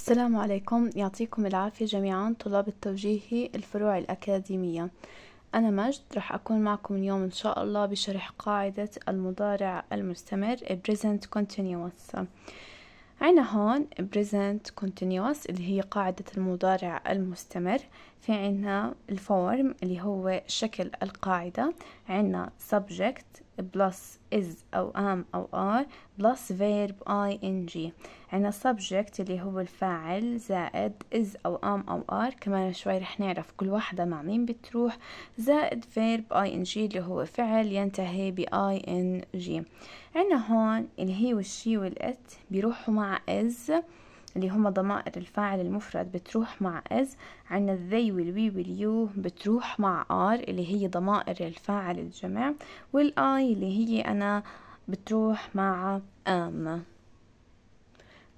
السلام عليكم يعطيكم العافية جميعا طلاب التوجيهي الفروع الأكاديمية أنا مجد رح أكون معكم اليوم إن شاء الله بشرح قاعدة المضارع المستمر present continuous عنا هون present continuous اللي هي قاعدة المضارع المستمر في عنا الفورم اللي هو شكل القاعدة عنا subject بلس از أو ام أو ار بلس verb جي عنا subject اللي هو الفاعل زائد از أو ام أو ار كمان شوي رح نعرف كل واحدة مع مين بتروح زائد verb جي اللي هو فعل ينتهي ب جي عنا هون اللي هي والشي والات بيروحوا مع از اللي هما ضمائر الفاعل المفرد بتروح مع از عندنا الذي والوي واليو بتروح مع ار اللي هي ضمائر الفاعل الجمع والاي اللي هي انا بتروح مع ام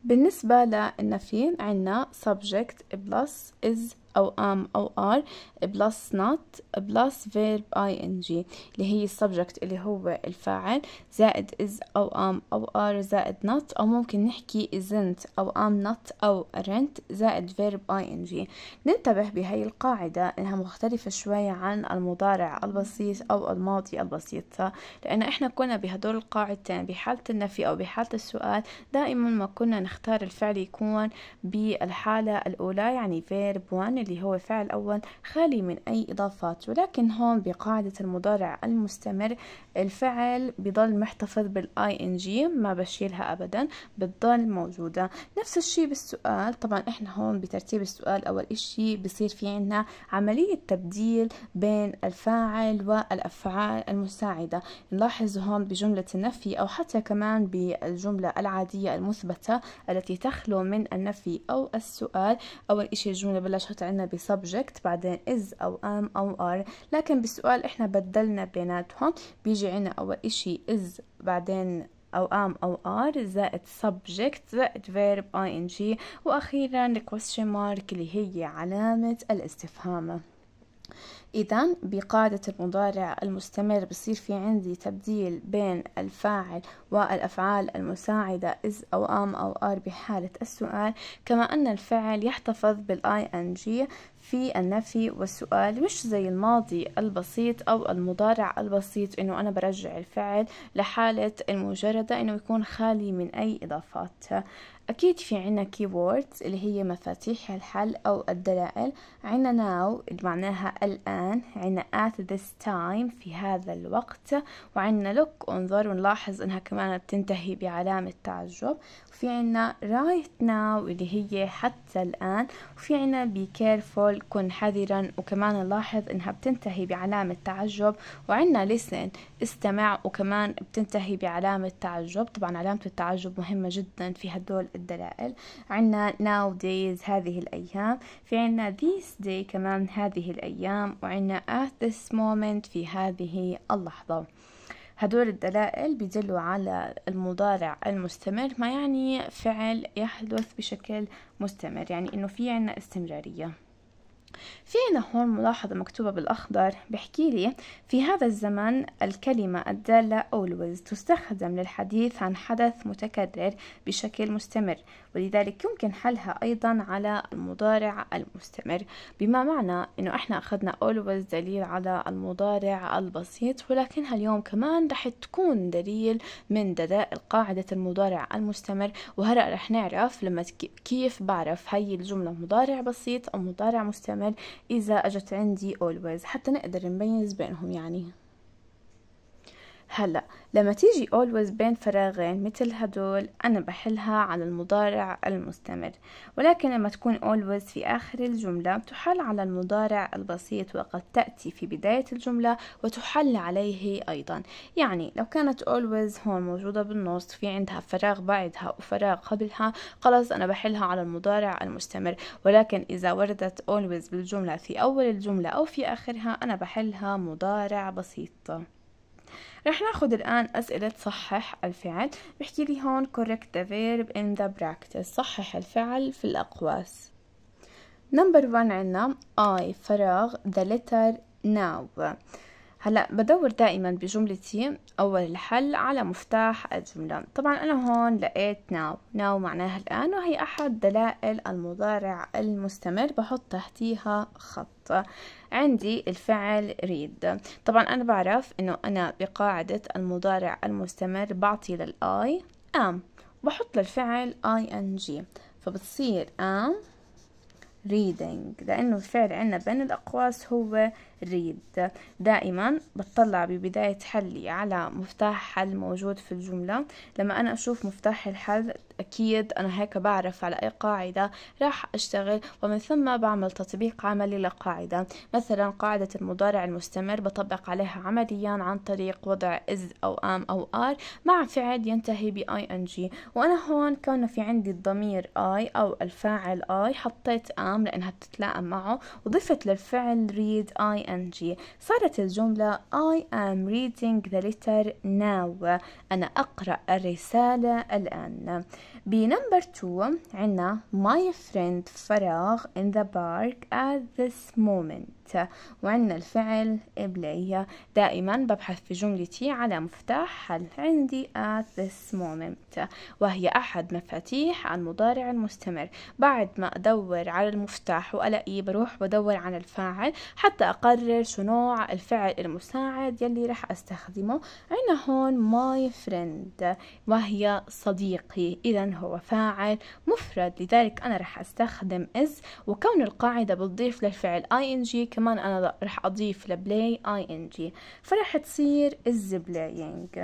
بالنسبة للنفي عندنا subject plus is أو am أو are بلس not بلس verb ing اللي هي السبجكت اللي هو الفاعل زائد is أو am أو are زائد not أو ممكن نحكي isn't أو am not أو aren't زائد verb ing ننتبه بهي القاعدة إنها مختلفة شوي عن المضارع البسيط أو الماضي البسيط لأن إحنا كنا بهدول القاعدتين بحالة النفي أو بحالة السؤال دائما ما كنا نختار الفعل يكون بالحالة الأولى يعني verb one اللي هو فعل أول خالي من أي إضافات ولكن هون بقاعدة المضارع المستمر الفعل بضل محتفظ بالاي ان جي ما بشيلها أبدا بتضل موجودة نفس الشي بالسؤال طبعا إحنا هون بترتيب السؤال أول إشي بصير في عنا عملية تبديل بين الفاعل والأفعال المساعدة نلاحظ هون بجملة النفي أو حتى كمان بالجملة العادية المثبتة التي تخلو من النفي أو السؤال أول إشي الجملة بلشت عنا ب subject بعدين is أو am أو are لكن بالسؤال إحنا بدلنا بيناتهم بيجي عنا أول إشي is بعدين أو am أو are زائد subject زائد verb ing وأخيرا question mark اللي هي علامة الاستفهام إذا بقاعدة المضارع المستمر بصير في عندي تبديل بين الفاعل والأفعال المساعدة إز أو أم أو آر بحالة السؤال كما أن الفعل يحتفظ بالاي ان جي في النفي والسؤال مش زي الماضي البسيط أو المضارع البسيط إنه أنا برجع الفعل لحالة المجردة إنه يكون خالي من أي إضافات أكيد في عنا keywords اللي هي مفاتيح الحل أو الدلائل عنا now اللي معناها الآن عنا at this time في هذا الوقت وعنا look انظر ونلاحظ أنها كمان بتنتهي بعلامة تعجب وفي عنا right now اللي هي حتى الآن وفي عنا be careful كن حذرا وكمان نلاحظ أنها بتنتهي بعلامة تعجب وعنا listen استمع وكمان بتنتهي بعلامة تعجب طبعا علامة التعجب مهمة جدا في هدول الدلائل عنا now days هذه الأيام في عنا this day كمان هذه الأيام وعنا at this moment في هذه اللحظة هدول الدلائل بيدلوا على المضارع المستمر ما يعني فعل يحدث بشكل مستمر يعني انه في عنا استمراريه في عنا هون ملاحظة مكتوبة بالأخضر بحكي لي في هذا الزمن الكلمة الدالة always تستخدم للحديث عن حدث متكرر بشكل مستمر ولذلك يمكن حلها أيضا على المضارع المستمر بما معنى أنه إحنا أخذنا always دليل على المضارع البسيط ولكنها اليوم كمان رح تكون دليل من دلائل قاعدة المضارع المستمر وهلأ رح نعرف لما كيف بعرف هاي الجملة مضارع بسيط أو مضارع مستمر العمل إذا أجت عندي always حتى نقدر نميز بينهم يعني هلا لما تيجي always بين فراغين مثل هدول أنا بحلها على المضارع المستمر ولكن لما تكون always في آخر الجملة تحل على المضارع البسيط وقد تأتي في بداية الجملة وتحل عليه أيضا يعني لو كانت always هون موجودة بالنص في عندها فراغ بعدها وفراغ قبلها خلاص أنا بحلها على المضارع المستمر ولكن إذا وردت always بالجملة في أول الجملة أو في آخرها أنا بحلها مضارع بسيط رح ناخد الآن أسئلة صحح الفعل بحكي لي هون correct the verb in the practice صحح الفعل في الأقواس نمبر 1 عنا I فراغ the letter now هلا بدور دائما بجملتي اول الحل على مفتاح الجمله طبعا انا هون لقيت ناو ناو معناها الان وهي احد دلائل المضارع المستمر بحط تحتيها خط عندي الفعل ريد طبعا انا بعرف انه انا بقاعده المضارع المستمر بعطي للاي ام بحط للفعل اي ان جي فبتصير ام ريدنج لانه الفعل عندنا بين الاقواس هو read دائما بتطلع ببداية حلي على مفتاح حل موجود في الجملة لما أنا أشوف مفتاح الحل أكيد أنا هيك بعرف على أي قاعدة راح أشتغل ومن ثم بعمل تطبيق عملي لقاعدة مثلا قاعدة المضارع المستمر بطبق عليها عمليا عن طريق وضع إز أو أم أو آر مع فعل ينتهي بـ ing وأنا هون كان في عندي الضمير I أو الفاعل I حطيت أم لأنها بتتلائم معه وضفت للفعل read I ing صارت الجملة I am reading the letter now أنا أقرأ الرسالة الآن بنمبر 2 عنا my friend فراغ in the park at this moment ذاته وعندنا الفعل إبلي دائما ببحث في جملتي على مفتاح حل عندي at this moment وهي أحد مفاتيح المضارع المستمر بعد ما أدور على المفتاح وألاقيه بروح بدور على الفاعل حتى أقرر شو نوع الفعل المساعد يلي رح أستخدمه عندنا هون my friend وهي صديقي إذا هو فاعل مفرد لذلك أنا رح أستخدم is وكون القاعدة بتضيف للفعل ing كمان كمان أنا رح أضيف لبلاي آي إن جي فرح تصير الزبلاينج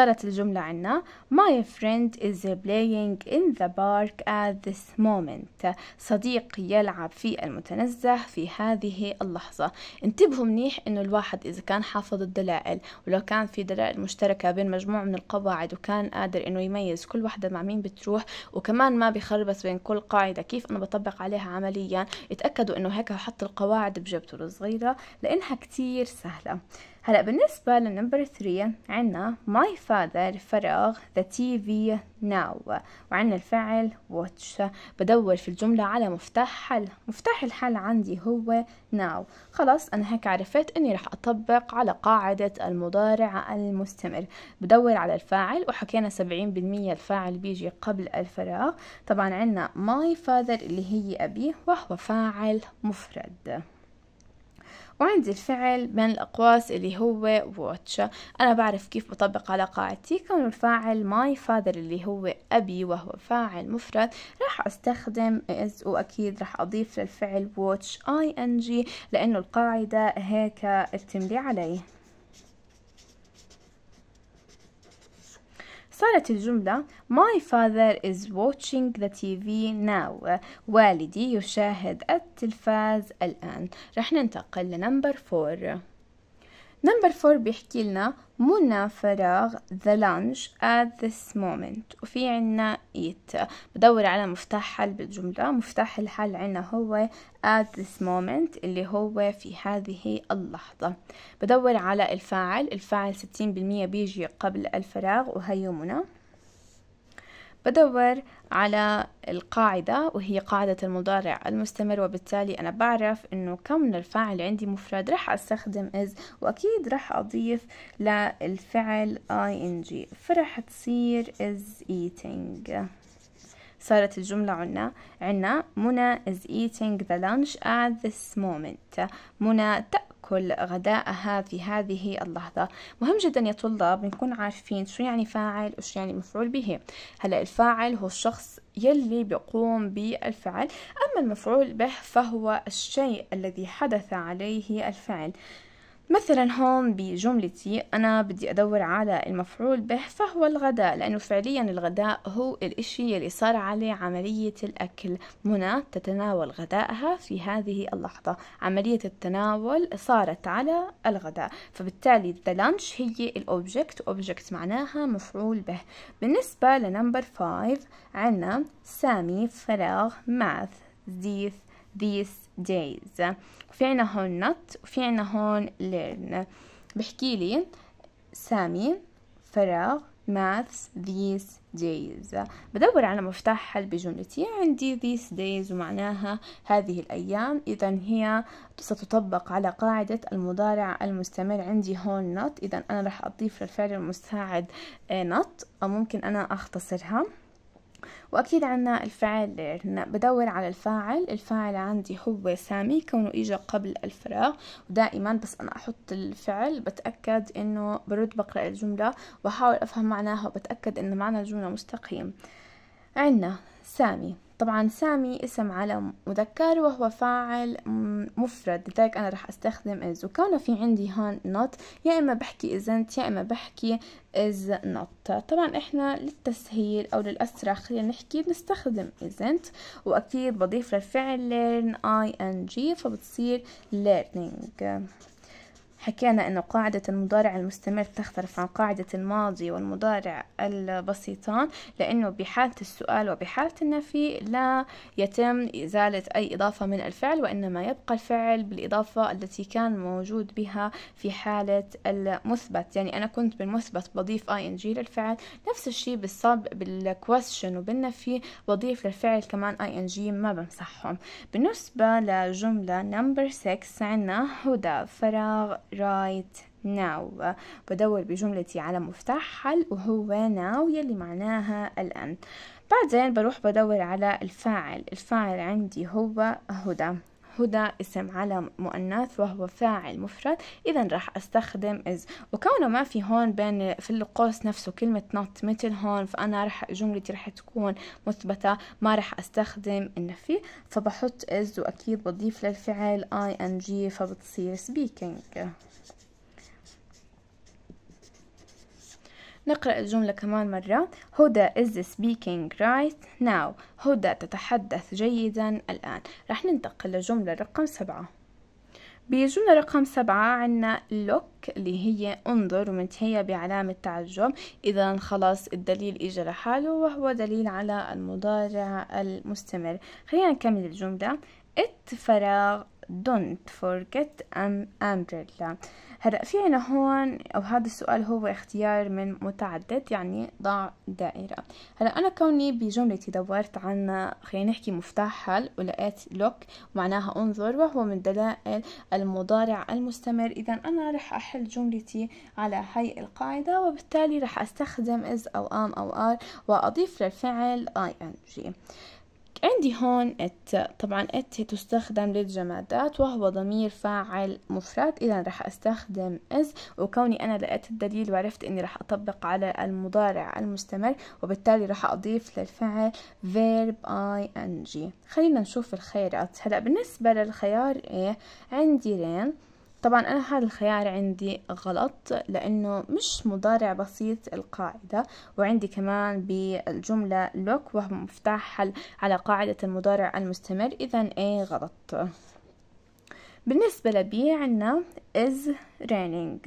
صارت الجملة عنا My friend is playing in the park at this moment صديقي يلعب في المتنزه في هذه اللحظة انتبهوا منيح انه الواحد اذا كان حافظ الدلائل ولو كان في دلائل مشتركة بين مجموعة من القواعد وكان قادر انه يميز كل واحدة مع مين بتروح وكمان ما بيخربس بين كل قاعدة كيف انا بطبق عليها عمليا اتأكدوا انه هيك حط القواعد بجبته الصغيرة لانها كتير سهلة هلا بالنسبة للنمبر 3 عنا my father فراغ the TV now وعنا الفعل watch بدور في الجملة على مفتاح حل مفتاح الحل عندي هو now خلاص أنا هيك عرفت أني رح أطبق على قاعدة المضارع المستمر بدور على الفاعل وحكينا 70% الفاعل بيجي قبل الفراغ طبعا عنا my father اللي هي أبي وهو فاعل مفرد وعندي الفعل بين الأقواس اللي هو watch أنا بعرف كيف بطبق على قاعدتي كون الفاعل my father اللي هو أبي وهو فاعل مفرد راح أستخدم is وأكيد راح أضيف للفعل watch ing لأنه القاعدة هيك تملي عليه صارت الجملة My father is watching the TV now والدي يشاهد التلفاز الآن رح ننتقل لنمبر 4 نمبر فور بيحكي لنا منى فراغ the lunch at this moment وفي عنا eat بدور على مفتاح حل بالجملة مفتاح الحل عنا هو at this moment اللي هو في هذه اللحظة بدور على الفاعل الفاعل ستين بالمية بيجي قبل الفراغ وهي منى بدور على القاعدة وهي قاعدة المضارع المستمر وبالتالي أنا بعرف أنه كم من الفاعل عندي مفرد رح أستخدم is وأكيد رح أضيف للفعل ing فرح تصير is eating صارت الجملة عنا عنا منى is eating the lunch at this moment منى تأكل تأكل غداءها في هذه اللحظة مهم جدا يا طلاب نكون عارفين شو يعني فاعل وشو يعني مفعول به هلا الفاعل هو الشخص يلي بيقوم بالفعل أما المفعول به فهو الشيء الذي حدث عليه الفعل مثلا هون بجملتي أنا بدي أدور على المفعول به فهو الغداء لأنه فعليا الغداء هو الإشي اللي صار عليه عملية الأكل منى تتناول غداءها في هذه اللحظة عملية التناول صارت على الغداء فبالتالي the lunch هي الأوبجكت أوبجكت معناها مفعول به بالنسبة لنمبر 5 عنا سامي فراغ ماث زيث these days في عنا هون not وفي عنا هون learn بحكي لي سامي فراغ maths these days بدور على مفتاح حل بجملتي عندي these days ومعناها هذه الأيام إذا هي ستطبق على قاعدة المضارع المستمر عندي هون not إذا أنا راح أضيف للفعل المساعد not آه، أو ممكن أنا أختصرها وأكيد عنا الفعل بدور على الفاعل الفاعل عندي هو سامي كونه إجا قبل الفراغ ودائما بس أنا أحط الفعل بتأكد إنه برد بقرأ الجملة وبحاول أفهم معناها وبتأكد إنه معنى الجملة مستقيم عنا سامي طبعا سامي اسم على مذكر وهو فاعل مفرد لذلك أنا رح أستخدم is وكان في عندي هون not يا إما بحكي isn't يا إما بحكي is not طبعا إحنا للتسهيل أو للأسرع خلينا نحكي بنستخدم isn't وأكيد بضيف للفعل learn ing فبتصير learning حكينا أن قاعدة المضارع المستمر تختلف عن قاعدة الماضي والمضارع البسيطان لأنه بحالة السؤال وبحالة النفي لا يتم إزالة أي إضافة من الفعل وإنما يبقى الفعل بالإضافة التي كان موجود بها في حالة المثبت يعني أنا كنت بالمثبت بضيف ing للفعل نفس الشيء بالصب بالكويستشن وبالنفي بضيف للفعل كمان ing ما بمسحهم بالنسبة لجملة نمبر 6 عنا هدى فراغ right now بدور بجملتي على مفتاح حل وهو now يلي معناها الآن بعدين بروح بدور على الفاعل الفاعل عندي هو هدى هدى اسم على مؤنث وهو فاعل مفرد إذا راح أستخدم از وكونه ما في هون بين في القوس نفسه كلمة not مثل هون فأنا راح جملتي راح تكون مثبتة ما راح أستخدم النفي فبحط از وأكيد بضيف للفعل ing فبتصير speaking نقرأ الجملة كمان مرة هدى is speaking right now هدى تتحدث جيدا الآن رح ننتقل لجملة رقم سبعة بجملة رقم سبعة عنا look اللي هي انظر ومنتهية بعلامة تعجب إذا خلاص الدليل إجا لحاله وهو دليل على المضارع المستمر خلينا نكمل الجملة ات فراغ don't forget أم umbrella هلا في عنا هون أو هذا السؤال هو اختيار من متعدد يعني ضع دائرة هلا أنا كوني بجملتي دورت عن خلينا نحكي مفتاح حل ولقيت لوك معناها انظر وهو من دلائل المضارع المستمر إذا أنا رح أحل جملتي على هاي القاعدة وبالتالي رح أستخدم is أو am أو are وأضيف للفعل ing عندي هون ات طبعا ات تستخدم للجمادات وهو ضمير فاعل مفرد اذا رح استخدم از وكوني انا لقيت الدليل وعرفت اني رح اطبق على المضارع المستمر وبالتالي رح اضيف للفعل verb i n g خلينا نشوف الخيارات هلا بالنسبة للخيار ايه عندي رين طبعا أنا هذا الخيار عندي غلط لأنه مش مضارع بسيط القاعدة وعندي كمان بالجملة لوك وهو مفتاح حل على قاعدة المضارع المستمر إذا إيه غلط بالنسبة لبي عنا is raining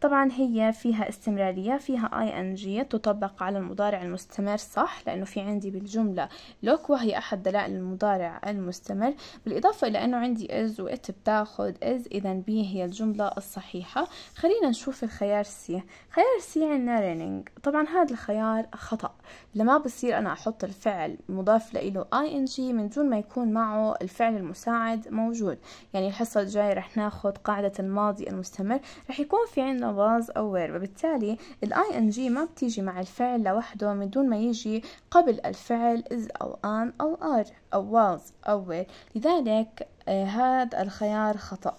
طبعا هي فيها استمرارية فيها ing تطبق على المضارع المستمر صح لأنه في عندي بالجملة look وهي أحد دلائل المضارع المستمر بالإضافة إلى أنه عندي is وإت بتاخد is إذا بي هي الجملة الصحيحة خلينا نشوف الخيار سي خيار سي عندنا raining طبعا هذا الخيار خطأ لما بصير أنا أحط الفعل مضاف لإله ing من دون ما يكون معه الفعل المساعد موجود يعني الحصة الجاية رح ناخد قاعدة الم الماضي المستمر رح يكون في عندنا was أو were وبالتالي ال ing ما بتيجي مع الفعل لوحده من دون ما يجي قبل الفعل is أو am أو are أو was أو were لذلك آه هذا الخيار خطأ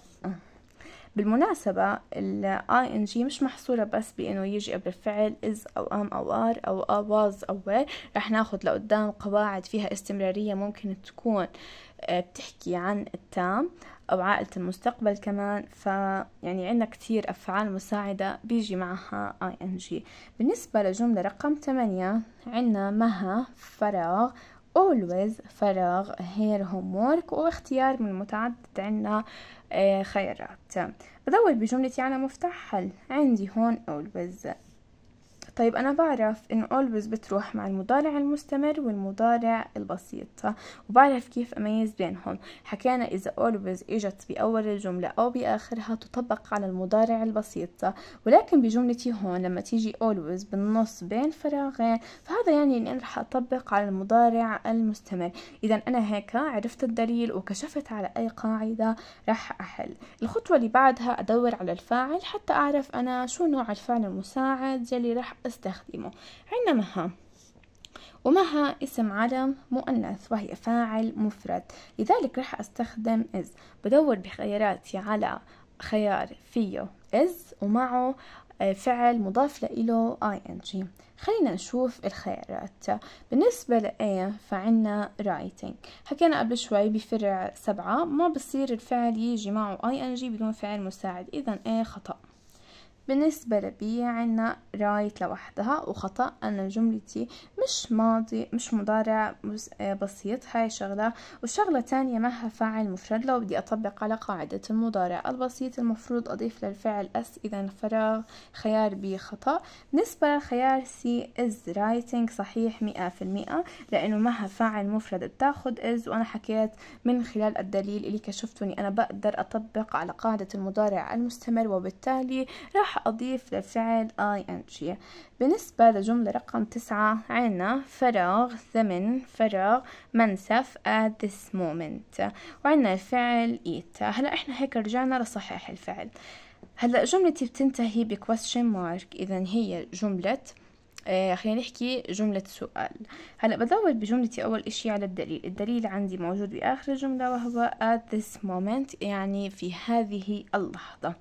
بالمناسبة ال ing مش محصورة بس بإنه يجي قبل الفعل is أو am أو are أو was أو were رح ناخد لقدام قواعد فيها استمرارية ممكن تكون آه، بتحكي عن التام أو عائلة المستقبل كمان فيعني عندنا كتير أفعال مساعدة بيجي معها ing بالنسبة لجملة رقم ثمانية عندنا مها فراغ always فراغ هير homework واختيار من متعدد عنا آه، خيارات بدور بجملتي على مفتاح حل عندي هون always طيب أنا بعرف إنه always بتروح مع المضارع المستمر والمضارع البسيط وبعرف كيف أميز بينهم حكينا إذا always إجت بأول الجملة أو بآخرها تطبق على المضارع البسيط ولكن بجملتي هون لما تيجي always بالنص بين فراغين فهذا يعني إني رح أطبق على المضارع المستمر إذا أنا هيك عرفت الدليل وكشفت على أي قاعدة رح أحل الخطوة اللي بعدها أدور على الفاعل حتى أعرف أنا شو نوع الفعل المساعد يلي رح استخدمه عندنا مها ومها اسم علم مؤنث وهي فاعل مفرد لذلك راح استخدم إز بدور بخياراتي على خيار فيه إز ومعه آه، فعل مضاف له ing خلينا نشوف الخيارات بالنسبة ل فعنا writing حكينا قبل شوي بفرع سبعة ما بصير الفعل يجي معه ing بدون فعل مساعد إذا أي خطأ بالنسبة لبي عنا رايت لوحدها وخطأ أن جملتي مش ماضي مش مضارع آه، بسيط هاي شغلة والشغلة تانية معها فاعل مفرد لو بدي أطبق على قاعدة المضارع البسيط المفروض أضيف للفعل أس إذا فراغ خيار بي خطأ بالنسبة للخيار سي إز رايتنج صحيح مئة في المئة لأنه معها فاعل مفرد بتاخد إز وأنا حكيت من خلال الدليل اللي كشفته أني أنا بقدر أطبق على قاعدة المضارع المستمر وبالتالي راح راح أضيف للفعل I N G بالنسبة لجملة رقم تسعة عنا فراغ ثمن فراغ منسف at this moment وعنا الفعل eat هلأ إحنا هيك رجعنا لصحيح الفعل هلأ جملتي بتنتهي ب question mark إذا هي جملة آه خلينا نحكي جملة سؤال هلا بدور بجملتي أول إشي على الدليل الدليل عندي موجود بآخر الجملة وهو at this moment يعني في هذه اللحظة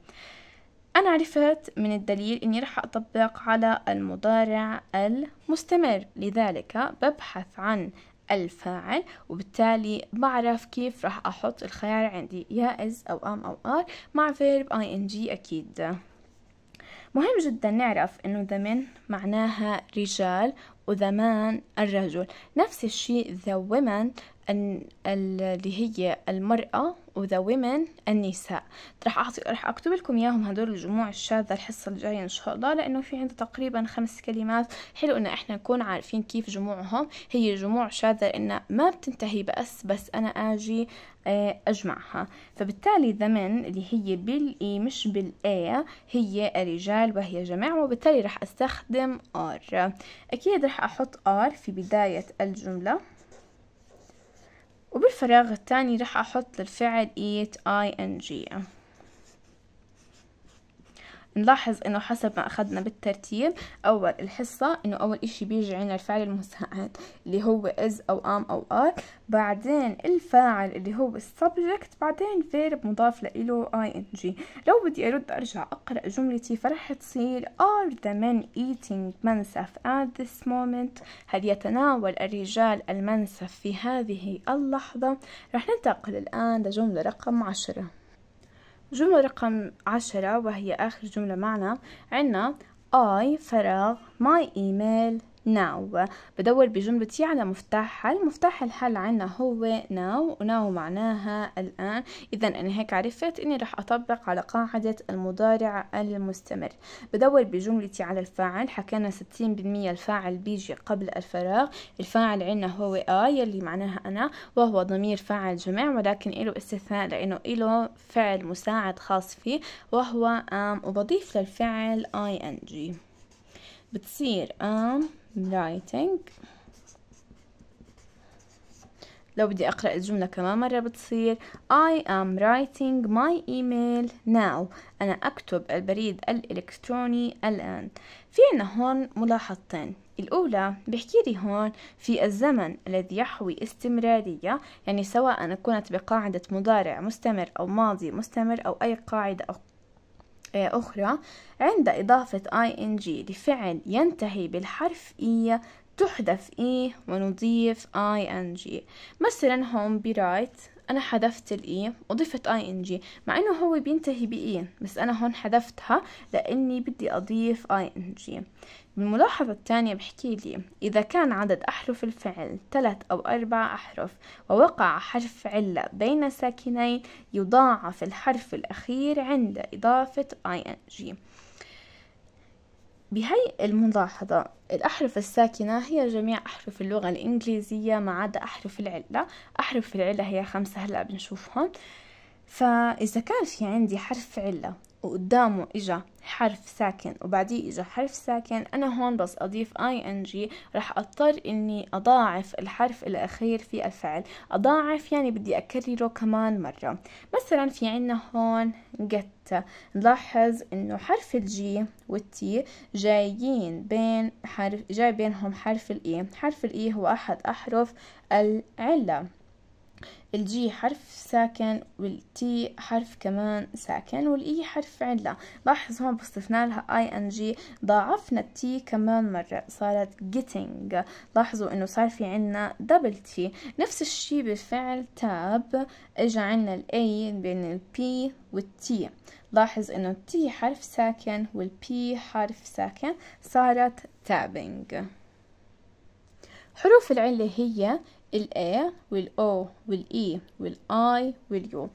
أنا عرفت من الدليل أني رح أطبق على المضارع المستمر لذلك ببحث عن الفاعل وبالتالي بعرف كيف رح أحط الخيار عندي يا إز أو أم أو آر مع فيرب آي إن جي أكيد مهم جدا نعرف انه ذمن معناها رجال وذمان الرجل نفس الشيء ذا ومن اللي هي المرأة وذا ويمن النساء راح اعطي راح اكتب لكم اياهم هدول الجموع الشاذه الحصه الجايه ان شاء الله لانه في عندنا تقريبا خمس كلمات حلو ان احنا نكون عارفين كيف جموعهم هي جموع شاذه انه ما بتنتهي باس بس انا اجي آه، أجمعها فبالتالي ذمن اللي هي بالإي مش بالإي هي الرجال وهي جمع وبالتالي راح أستخدم آر أكيد راح أحط آر في بداية الجملة وبالفراغ التاني راح أحط للفعل eat ing نلاحظ انه حسب ما اخذنا بالترتيب اول الحصة انه اول اشي بيجي عنا الفعل المساعد اللي هو is او am او are بعدين الفاعل اللي هو السبجكت بعدين فيرب مضاف لإله ing لو بدي ارد ارجع اقرأ جملتي فرح تصير are the men eating منسف at this moment هل يتناول الرجال المنسف في هذه اللحظة رح ننتقل الآن لجملة رقم عشرة جملة رقم عشرة وهي آخر جملة معنا عنا I فراغ my email now بدور بجملتي على مفتاح حل مفتاح الحل عنا هو now now معناها الآن إذا أنا هيك عرفت أني رح أطبق على قاعدة المضارع المستمر بدور بجملتي على الفاعل حكينا 60% الفاعل بيجي قبل الفراغ الفاعل عنا هو I يلي معناها أنا وهو ضمير فاعل جمع ولكن إله استثناء لأنه إله فعل مساعد خاص فيه وهو أم وبضيف للفعل ing بتصير أم writing لو بدي أقرأ الجملة كمان مرة بتصير I am writing my email now أنا أكتب البريد الإلكتروني الآن في عنا هون ملاحظتين الأولى بحكي لي هون في الزمن الذي يحوي استمرارية يعني سواء كنت بقاعدة مضارع مستمر أو ماضي مستمر أو أي قاعدة أو آه، أخرى عند إضافة ing لفعل ينتهي بالحرف إي e، تحذف إي e ونضيف ing مثلا هون برايت أنا حذفت الإي e وضفت آي إن جي مع إنه هو بينتهي بإي e، بس أنا هون حذفتها لأني بدي أضيف آي إن جي بالملاحظة الثانية بحكي لي إذا كان عدد أحرف الفعل ثلاث أو أربع أحرف ووقع حرف علة بين ساكنين يضاعف الحرف الأخير عند إضافة اي جي بهاي الملاحظة الأحرف الساكنة هي جميع أحرف اللغة الإنجليزية ما عدا أحرف العلة أحرف العلة هي خمسة هلأ بنشوفهم فإذا كان في عندي حرف علة وقدامه اجا حرف ساكن وبعديه اجا حرف ساكن انا هون بس اضيف اي ان جي رح اضطر اني اضاعف الحرف الاخير في الفعل اضاعف يعني بدي اكرره كمان مرة مثلا في عنا هون get نلاحظ انه حرف الجي والتي جايين بين حرف جاي بينهم حرف الاي e. حرف الاي e هو احد احرف العله الجي حرف ساكن والتي حرف كمان ساكن والإي حرف علة لاحظ هون بصفنا لها اي ان جي ضاعفنا التي كمان مرة صارت getting لاحظوا انه صار في عنا دبل تي نفس الشي بالفعل تاب اجا عنا الاي بين البي والتي لاحظ انه التي حرف ساكن والبي حرف ساكن صارت تابنج حروف العلة هي ال A والإي O واليو E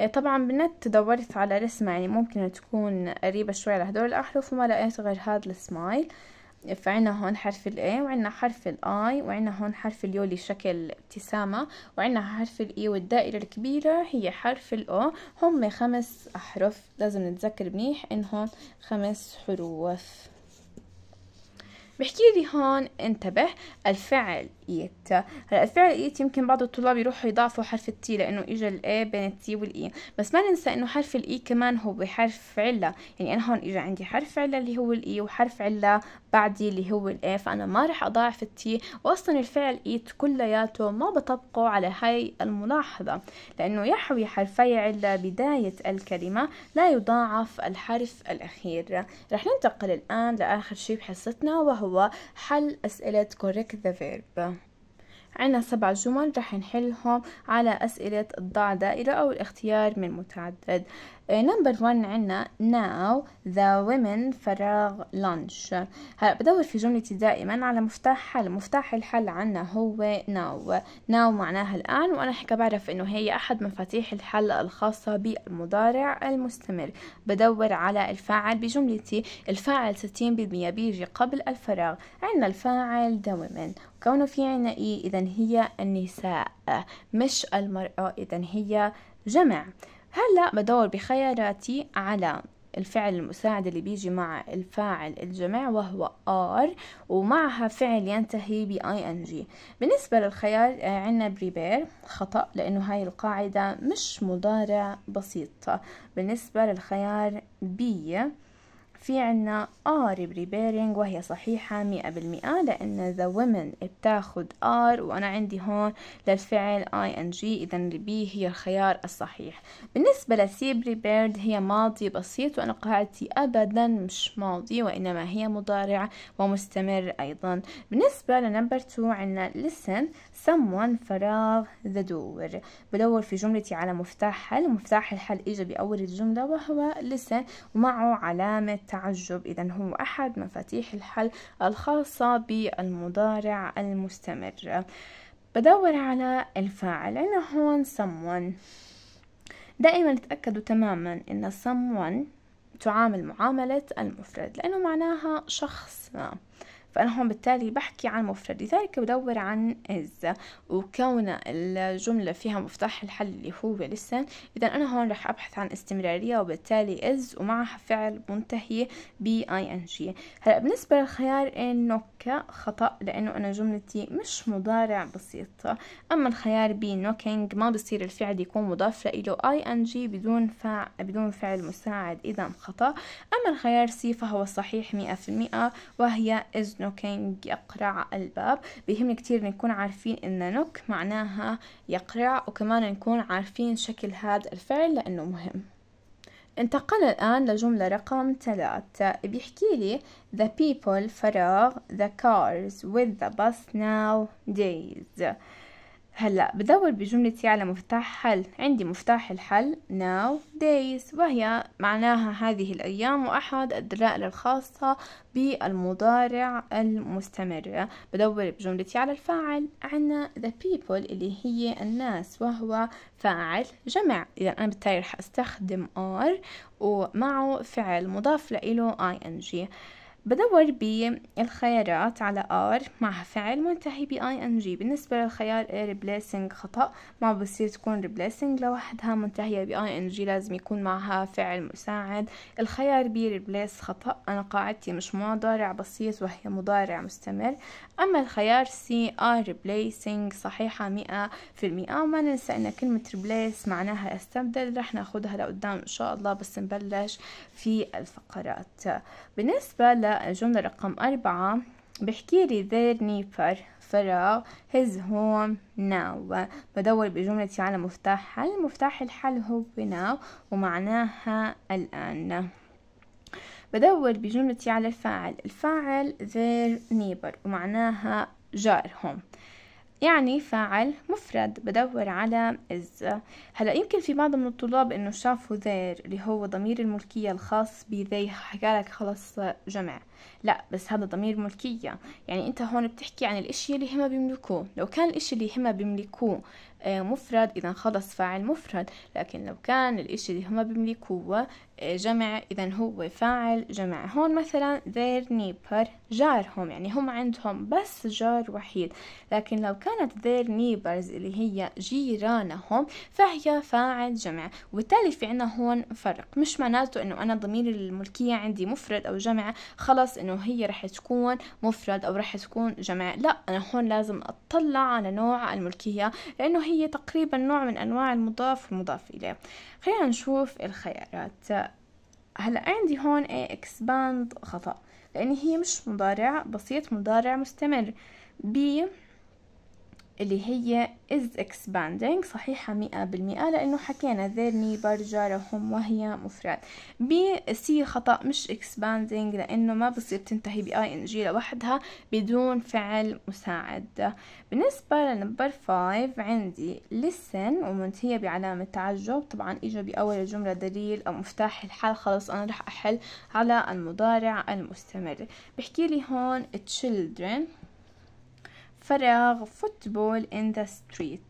I U طبعا بالنت دورت على رسمة يعني ممكن تكون قريبة شوي على هدول الأحرف وما لقيت غير هذا السمايل فعنا هون حرف ال A وعنا حرف الآي I وعنا هون حرف اليو اللي شكل ابتسامة وعنا حرف الإي E والدائرة الكبيرة هي حرف الأو O هم خمس أحرف لازم نتذكر منيح إنهم خمس حروف بحكي لي هون انتبه الفعل إيت هلا الفعل إيت يمكن بعض الطلاب يروحوا يضاعفوا حرف التي لأنه اجى الإي بين التي والإي e. بس ما ننسى إنه حرف الإي e كمان هو بحرف علة يعني أنا هون اجى عندي حرف علة اللي هو الإي e وحرف علة بعدي اللي هو الإي فأنا ما راح أضاعف التي وأصلا الفعل إيت كلياته ما بطبقه على هاي الملاحظة لأنه يحوي حرفي علة بداية الكلمة لا يضاعف الحرف الأخير رح ننتقل الآن لآخر شيء بحصتنا وهو هو حل أسئلة correct the verb عنا سبع جمل رح نحلهم على أسئلة الضع دائرة أو الاختيار من متعدد نمبر 1 عنا now the women فراغ lunch هلا بدور في جملتي دائما على مفتاح حل مفتاح الحل عنا هو now now معناها الآن وأنا حكى بعرف إنه هي أحد مفاتيح الحل الخاصة بالمضارع المستمر بدور على الفاعل بجملتي الفاعل 60% بيجي قبل الفراغ عنا الفاعل the women كونه في عنا إي إذا هي النساء مش المرأة إذا هي جمع هلا بدور بخياراتي على الفعل المساعد اللي بيجي مع الفاعل الجمع وهو ار ومعها فعل ينتهي ب جي بالنسبة للخيار آه، عندنا بريبير خطأ لأنه هاي القاعدة مش مضارع بسيطه بالنسبة للخيار بي في عنا R preparing وهي صحيحة مئة بالمئة لأن the women بتاخد R وأنا عندي هون للفعل ing إذا B هي الخيار الصحيح بالنسبة لسي prepared هي ماضي بسيط وأنا قاعدتي أبدا مش ماضي وإنما هي مضارع ومستمر أيضا بالنسبة لنمبر 2 عنا listen someone فراغ the door بدور في جملتي على مفتاح حل مفتاح الحل إجا بأول الجملة وهو listen ومعه علامة تعجب إذا هو أحد مفاتيح الحل الخاصة بالمضارع المستمر بدور على الفاعل أنا هون someone دائما تأكدوا تماما أن someone تعامل معاملة المفرد لأنه معناها شخص ما فأنا هون بالتالي بحكي عن مفرد لذلك بدور عن إز وكون الجملة فيها مفتاح الحل اللي هو listen إذا أنا هون رح أبحث عن استمرارية وبالتالي إز ومعها فعل منتهي بي إن جي هلا بالنسبة للخيار نوك خطأ لأنه أنا جملتي مش مضارع بسيطة أما الخيار بي نوكينج ما بصير الفعل يكون مضاف له جي بدون فع بدون فعل مساعد إذا خطأ أما الخيار سي فهو صحيح مئة في المئة وهي إز knocking يقرع الباب بيهمني كتير نكون عارفين ان نوك معناها يقرع وكمان نكون عارفين شكل هذا الفعل لأنه مهم انتقلنا الآن لجملة رقم ثلاثة بيحكي لي the people فراغ the cars with the bus now days هلا بدور بجملتي على مفتاح حل عندي مفتاح الحل now days وهي معناها هذه الأيام وأحد الدلائل الخاصة بالمضارع المستمر بدور بجملتي على الفاعل عنا the people اللي هي الناس وهو فاعل جمع إذا أنا بالتالي رح أستخدم are ومعه فعل مضاف لإله ing بدور بالخيارات على R مع فعل منتهي ب ing بالنسبة للخيار A replacing خطأ ما بصير تكون replacing لوحدها منتهية ب ing لازم يكون معها فعل مساعد الخيار B replace خطأ أنا قاعدتي مش مضارع بسيط وهي مضارع مستمر أما الخيار C R replacing صحيحة مئة في المئة ما ننسى أن كلمة replace معناها استبدل رح ناخدها لقدام إن شاء الله بس نبلش في الفقرات بالنسبة ل الجملة رقم أربعة بحكي لي ذير نيفر فراغ هز هوم ناو بدور بجملتي على مفتاح حل مفتاح الحل هو ناو ومعناها الآن بدور بجملتي على الفاعل الفاعل ذير نيبر ومعناها جارهم يعني فاعل مفرد بدور على إز هلا يمكن في بعض من الطلاب انه شافوا ذير اللي هو ضمير الملكية الخاص بذي حكالك خلص جمع لا بس هذا ضمير ملكية يعني انت هون بتحكي عن الاشي اللي هما بيملكوه لو كان الاشي اللي هما بيملكوه آه، مفرد اذا خلص فاعل مفرد لكن لو كان الاشي اللي هما بيملكوه جمع إذا هو فاعل جمع هون مثلا their neighbor جارهم يعني هم عندهم بس جار وحيد لكن لو كانت their neighbors اللي هي جيرانهم فهي فاعل جمع وبالتالي في عنا هون فرق مش معناته إنه أنا ضمير الملكية عندي مفرد أو جمع خلص إنه هي رح تكون مفرد أو رح تكون جمع لا أنا هون لازم أطلع على نوع الملكية لأنه هي تقريبا نوع من أنواع المضاف والمضاف إليه خلينا نشوف الخيارات هلا عندي هون A expand خطأ لأن هي مش مضارع بسيط مضارع مستمر B اللي هي is expanding صحيحة مئة بالمئة لأنه حكينا their neighbor جارهم وهي مفرد ب سي خطأ مش expanding لأنه ما بصير تنتهي ب ing لوحدها بدون فعل مساعد بالنسبة لنمبر 5 عندي listen ومنتهية بعلامة تعجب طبعا إجا بأول الجملة دليل أو مفتاح الحال خلص أنا رح أحل على المضارع المستمر بحكي لي هون children فراغ فوتبول ان ذا ستريت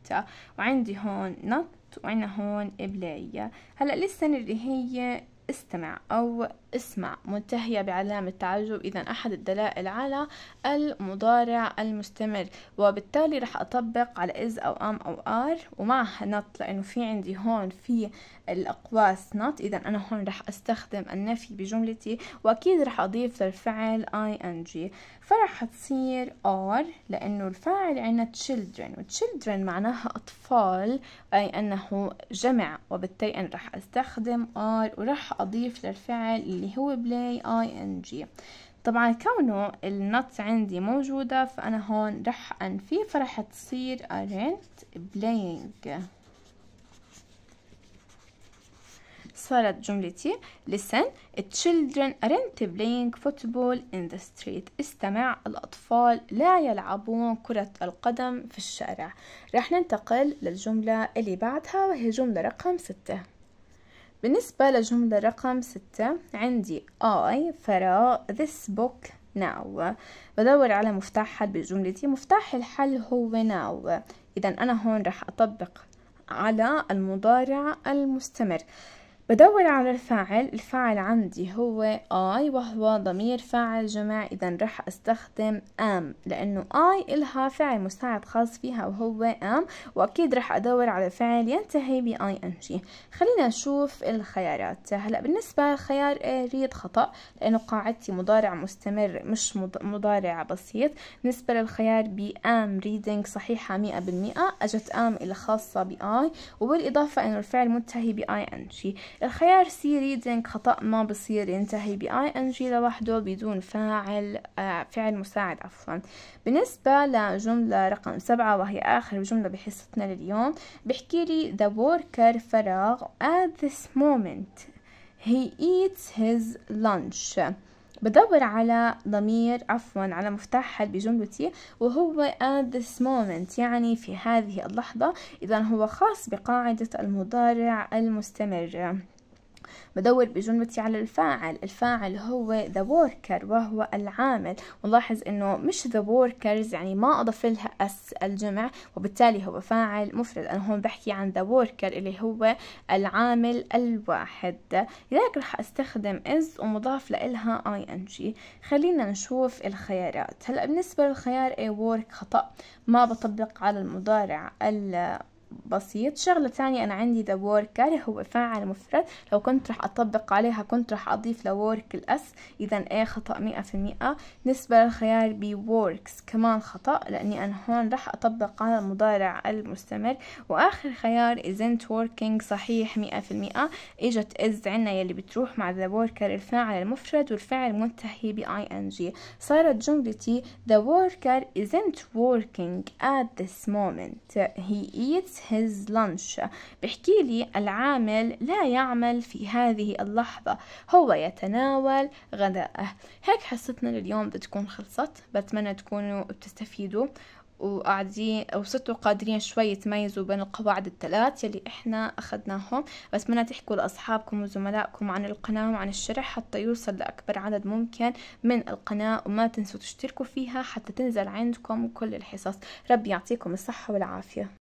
وعندي هون نط وعندنا هون بلاي هلا للسنة اللي هي استمع أو اسمع منتهية بعلامة تعجب إذا أحد الدلائل على المضارع المستمر وبالتالي رح أطبق على إز أو أم أو آر ومع نط لأنه في عندي هون في الأقواس نط إذا أنا هون رح أستخدم النفي بجملتي وأكيد رح أضيف للفعل أي أن جي فرح تصير are لأنه الفاعل عنا children children معناها أطفال أي أنه جمع وبالتالي أنا رح أستخدم are ورح أضيف للفعل اللي هو play ing طبعا كونه النط عندي موجودة فأنا هون رح أنفي فرح تصير aren't playing صارت جملتي listen the children aren't playing football in the street استمع الأطفال لا يلعبون كرة القدم في الشارع رح ننتقل للجملة اللي بعدها وهي جملة رقم ستة بالنسبة لجملة رقم ستة عندي I فراغ this book now بدور على مفتاح حل بجملتي مفتاح الحل هو now إذا أنا هون رح أطبق على المضارع المستمر بدور على الفاعل الفاعل عندي هو I وهو ضمير فاعل جمع إذا رح أستخدم am لأنه I إلها فعل مساعد خاص فيها وهو am وأكيد رح أدور على فعل ينتهي ب ing خلينا نشوف الخيارات هلأ بالنسبة لخيار A ريد خطأ لأنه قاعدتي مضارع مستمر مش مضارع بسيط بالنسبة للخيار ب am reading صحيحة مئة بالمئة أجت am الخاصه خاصة ب I وبالإضافة أنه الفعل منتهي ب ing الخيار سي ريدنج خطأ ما بصير ينتهي ب ing لوحده بدون فاعل آه، فعل مساعد عفوا بالنسبة لجملة رقم سبعة وهي آخر جملة بحصتنا لليوم بحكي لي the worker فراغ at this moment he eats his lunch بدور على ضمير عفوا على مفتاح حل بجملتي وهو at this moment يعني في هذه اللحظة إذا هو خاص بقاعدة المضارع المستمر بدور بجملتي على الفاعل الفاعل هو the worker وهو العامل ونلاحظ انه مش the workers يعني ما اضف لها اس الجمع وبالتالي هو فاعل مفرد انا هون بحكي عن the worker اللي هو العامل الواحد لذلك رح استخدم is ومضاف لإلها ing خلينا نشوف الخيارات هلا بالنسبة للخيار a work خطأ ما بطبق على المضارع بسيط شغلة تانية أنا عندي the worker هو فاعل مفرد لو كنت رح أطبق عليها كنت رح أضيف لورك الأس إذا إيه خطأ مئة في المئة بالنسبة للخيار بي works كمان خطأ لأني أنا هون رح أطبق على المضارع المستمر وآخر خيار isn't working صحيح مئة في المئة إجت إز عنا يلي بتروح مع the worker الفاعل المفرد والفعل منتهي ب ing صارت جملتي the worker isn't working at this moment he eats his lunch بحكي لي العامل لا يعمل في هذه اللحظة هو يتناول غداءه هيك حصتنا لليوم بتكون خلصت بتمنى تكونوا بتستفيدوا وقاعدين وصرتوا قادرين شوي تميزوا بين القواعد الثلاث يلي احنا اخذناهم بتمنى تحكوا لاصحابكم وزملائكم عن القناه وعن الشرح حتى يوصل لاكبر عدد ممكن من القناه وما تنسوا تشتركوا فيها حتى تنزل عندكم كل الحصص رب يعطيكم الصحه والعافيه